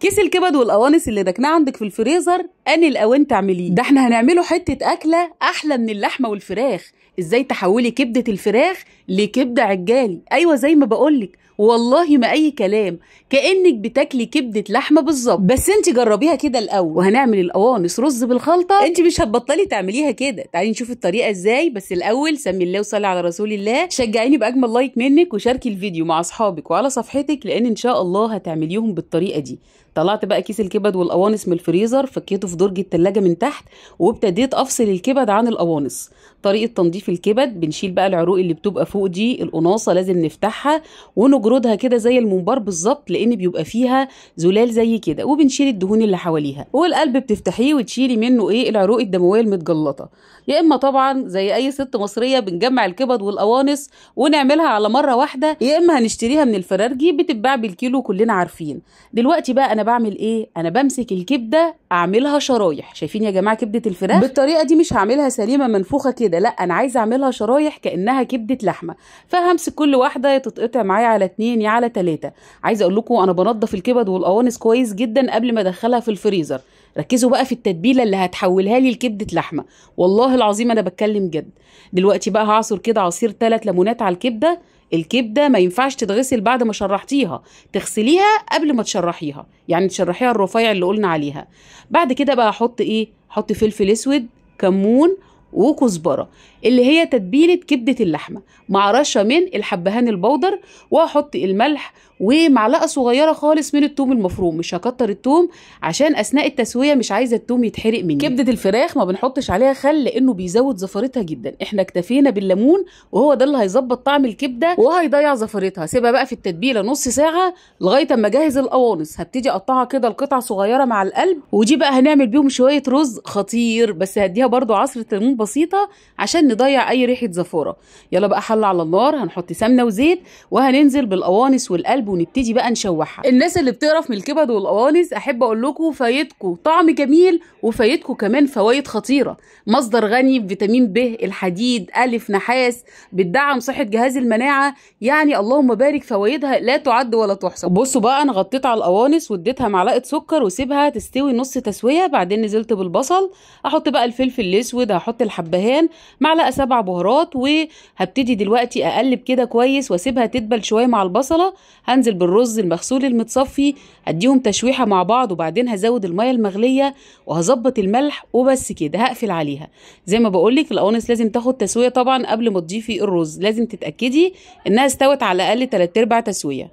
كيس الكبد والقوانص اللي ركناه عندك في الفريزر اني الاوان تعمليه ده احنا هنعمله حته اكله احلى من اللحمه والفراخ ازاي تحولي كبده الفراخ لكبده عجالي ايوه زي ما بقولك والله ما اي كلام كانك بتاكلي كبده لحمه بالظبط بس انت جربيها كده الاول وهنعمل القوانص رز بالخلطه انت مش هتبطلي تعمليها كده تعالي نشوف الطريقه ازاي بس الاول سمي الله وصلي على رسول الله شجعيني باجمل لايك منك وشاركي الفيديو مع اصحابك وعلى صفحتك لان ان شاء الله هتعمليهم بالطريقه دي طلعت بقى كيس الكبد والقوانص من الفريزر فكيته في درج التلاجة من تحت وابتديت افصل الكبد عن القوانص طريقه تنظيف الكبد بنشيل بقى العروق اللي بتبقى فوق دي القناصه لازم نفتحها ونجردها كده زي المنبار بالظبط لان بيبقى فيها زلال زي كده وبنشيل الدهون اللي حواليها والقلب بتفتحيه وتشيلي منه ايه العروق الدمويه المتجلطه يا اما طبعا زي اي ست مصريه بنجمع الكبد والقوانص ونعملها على مره واحده يا اما هنشتريها من الفرارجي بتتباع بالكيلو كلنا عارفين دلوقتي بقى انا بعمل ايه انا بمسك الكبده اعملها شرايح شايفين يا جماعه كبده الفراخ بالطريقه دي مش هعملها سليمه منفوخه كده لا انا عايزه اعملها شرايح كانها كبده لحمه فهمسك كل واحده تتقطع معايا على اتنين يا على تلاته عايزه اقول لكم انا بنضف الكبد والقوانص كويس جدا قبل ما ادخلها في الفريزر ركزوا بقى في التتبيله اللي هتحولها لي لكبده لحمه والله العظيم انا بتكلم جد دلوقتي بقى هعصر كده عصير ثلاث ليمونات على الكبده الكبده ما ينفعش تتغسل بعد ما شرحتيها تغسليها قبل ما تشرحيها يعني تشرحيها الرفيع اللي قلنا عليها بعد كده بقى احط ايه احط فلفل اسود كمون وكزبره اللي هي تتبيله كبده اللحمه مع رشه من الحبهان البودر واحط الملح ومعلقه صغيره خالص من التوم المفروم مش هكتر التوم عشان اثناء التسويه مش عايزه التوم يتحرق مني كبده الفراخ ما بنحطش عليها خل لانه بيزود زفرتها جدا احنا اكتفينا بالليمون وهو ده اللي هيظبط طعم الكبده وهيضيع زفرتها سيبها بقى في التتبيله نص ساعه لغايه اما اجهز القوانص هبتدي اقطعها كده لقطع صغيره مع القلب ودي بقى هنعمل بيهم شويه رز خطير بس هديها برده عصره ليمون بسيطه عشان نضيع اي ريحه زفورة يلا بقى حل على النار هنحط سمنه وزيت وهننزل بالقوانص والقلب ونبتدي بقى نشوحها الناس اللي بتقرف من الكبد والقوانص احب اقول لكم فايتكم طعم جميل وفايتكم كمان فوائد خطيره مصدر غني بفيتامين ب الحديد الف نحاس بتدعم صحه جهاز المناعه يعني اللهم بارك فوائدها لا تعد ولا تحصى بصوا بقى انا غطيت على القوانص واديتها معلقه سكر وسيبها تستوي نص تسويه بعدين نزلت بالبصل احط بقى الفلفل الاسود هحط الحاجة الحبهان معلقه سبع بهارات وهبتدي دلوقتي اقلب كده كويس واسيبها تدبل شويه مع البصله هنزل بالرز المغسول المتصفي اديهم تشويحه مع بعض وبعدين هزود الميه المغليه وهظبط الملح وبس كده هقفل عليها زي ما بقول لك القوانص لازم تاخد تسويه طبعا قبل ما تضيفي الرز لازم تتاكدي انها استوت على الاقل 3 ارباع تسويه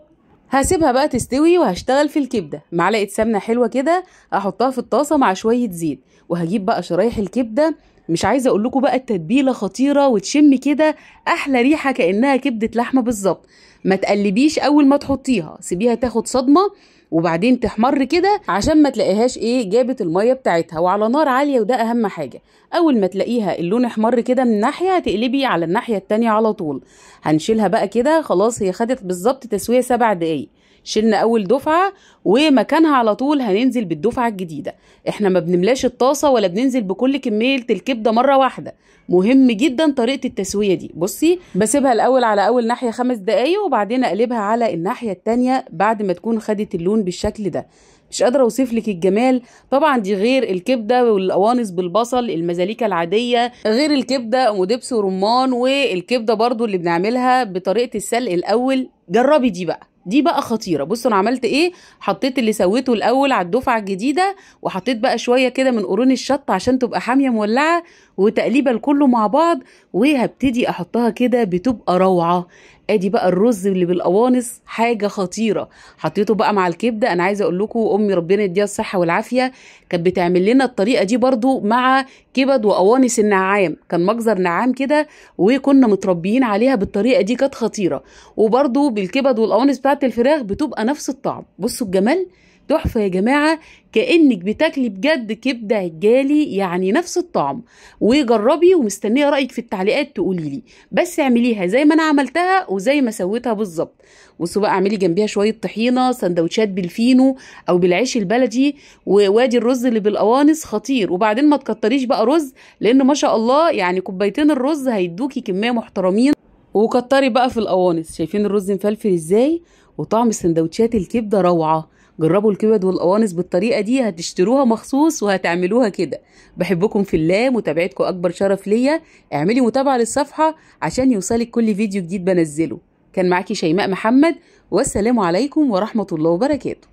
هسيبها بقى تستوي وهشتغل في الكبده معلقه سمنه حلوه كده احطها في الطاسه مع شويه زيت وهجيب بقى شرايح الكبده مش عايزه اقول لكم بقى التتبيله خطيره وتشم كده احلى ريحه كانها كبده لحمه بالظبط ما تقلبيش اول ما تحطيها سيبيها تاخد صدمه وبعدين تحمر كده عشان ما تلاقيهاش ايه جابت الميه بتاعتها وعلى نار عاليه وده اهم حاجه اول ما تلاقيها اللون احمر كده من ناحيه هتقلبي على الناحيه التانية على طول هنشيلها بقى كده خلاص هي خدت بالظبط تسويه سبع دقايق شلنا اول دفعه ومكانها على طول هننزل بالدفعه الجديده احنا ما بنملاش الطاسه ولا بننزل بكل كميه الكبده مره واحده مهم جدا طريقه التسويه دي بصي بسيبها الاول على اول ناحيه خمس دقايق وبعدين اقلبها على الناحيه التانية بعد ما تكون خدت اللون بالشكل ده مش قادره اوصف لك الجمال طبعا دي غير الكبده والقوانص بالبصل المزاليكا العاديه غير الكبده ودبس ورمان والكبده برضو اللي بنعملها بطريقه السلق الاول جربي دي بقى دي بقى خطيره بصوا انا عملت ايه حطيت اللي سويته الاول على الدفعه الجديده وحطيت بقى شويه كده من قرون الشط عشان تبقى حاميه مولعه وتقليبه لكله مع بعض وهبتدي احطها كده بتبقى روعه ادي بقى الرز اللي بالقوانص حاجه خطيره حطيته بقى مع الكبده انا عايزه اقول لكم امي ربنا يديها الصحه والعافيه كانت بتعمل لنا الطريقه دي برضو مع كبد وقوانص النعام كان مجزر نعام كده وكنا متربيين عليها بالطريقه دي كانت خطيره وبرضو بالكبد والقوانص بتاعت الفراخ بتبقى نفس الطعم بصوا الجمال تحفه يا جماعه كانك بتاكلي بجد كبده عجالي يعني نفس الطعم وجربي ومستنيه رايك في التعليقات تقولي لي بس اعمليها زي ما انا عملتها وزي ما سويتها بالظبط بصوا بقى اعملي جنبيها شويه طحينه سندوتشات بالفينو او بالعيش البلدي ووادي الرز اللي بالقوانص خطير وبعدين ما تكتريش بقى رز لان ما شاء الله يعني كوبايتين الرز هيدوكي كميه محترمين وكتري بقى في القوانص شايفين الرز مفلفل ازاي وطعم سندوتشات الكبده روعه جربوا الكبد والقوانص بالطريقه دي هتشتروها مخصوص وهتعملوها كده بحبكم في الله متابعتكم اكبر شرف ليا اعملي متابعه للصفحه عشان يوصلك كل فيديو جديد بنزله كان معاكي شيماء محمد والسلام عليكم ورحمه الله وبركاته